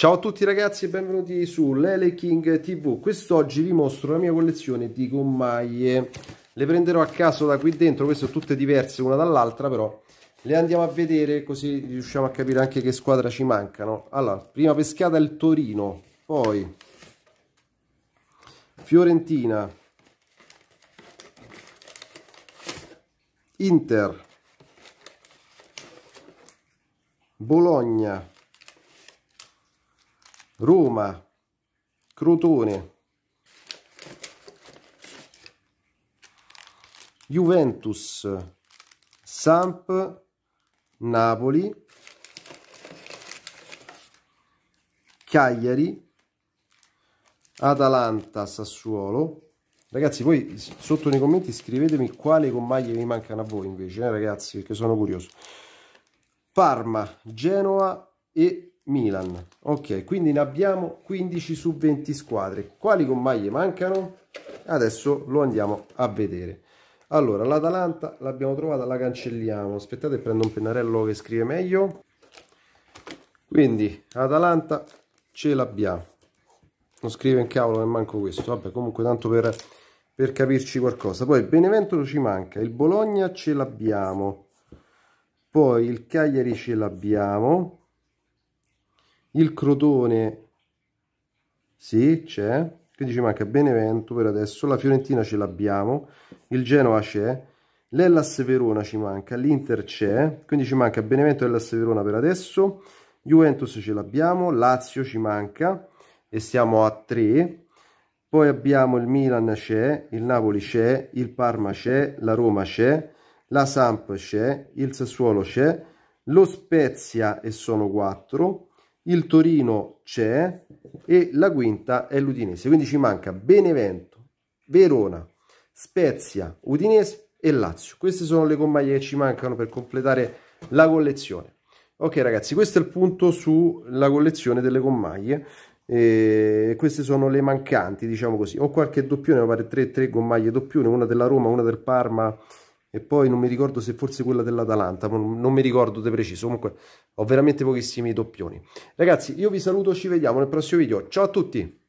Ciao a tutti ragazzi e benvenuti su Lele King TV. Quest'oggi vi mostro la mia collezione di gommaglie. Le prenderò a caso da qui dentro, queste sono tutte diverse una dall'altra però. Le andiamo a vedere così riusciamo a capire anche che squadra ci mancano. Allora, prima pescata il Torino, poi Fiorentina, Inter, Bologna, Roma, Crotone, Juventus, Samp, Napoli, Cagliari, Atalanta, Sassuolo. Ragazzi, poi sotto nei commenti scrivetemi quale commaglie vi mancano a voi invece, eh, ragazzi, perché sono curioso. Parma, Genoa e Milan. Ok, quindi ne abbiamo 15 su 20 squadre. Quali maglie mancano? Adesso lo andiamo a vedere. Allora, l'Atalanta l'abbiamo trovata, la cancelliamo. Aspettate, prendo un pennarello che scrive meglio. Quindi, Atalanta ce l'abbiamo. Non scrive in cavolo, manco questo. Vabbè, comunque tanto per, per capirci qualcosa. Poi Benevento ci manca, il Bologna ce l'abbiamo. Poi il Cagliari ce l'abbiamo il Crotone sì c'è quindi ci manca Benevento per adesso la Fiorentina ce l'abbiamo il Genova c'è l'Ellas Verona ci manca l'Inter c'è quindi ci manca Benevento e l'Ellas Verona per adesso Juventus ce l'abbiamo Lazio ci manca e siamo a 3 poi abbiamo il Milan c'è, il Napoli c'è, il Parma c'è, la Roma c'è, la Samp c'è, il Sassuolo c'è, lo Spezia e sono 4, il Torino c'è e la quinta è l'Udinese. Quindi ci manca Benevento, Verona, Spezia, Udinese e Lazio. Queste sono le commaglie che ci mancano per completare la collezione. Ok ragazzi, questo è il punto sulla collezione delle gommaglie, E queste sono le mancanti, diciamo così. Ho qualche doppione, mi pare 3-3 gommaglie doppione, una della Roma, una del Parma e poi non mi ricordo se forse quella dell'Atalanta, non mi ricordo di preciso, comunque ho veramente pochissimi doppioni. Ragazzi, io vi saluto, ci vediamo nel prossimo video, ciao a tutti!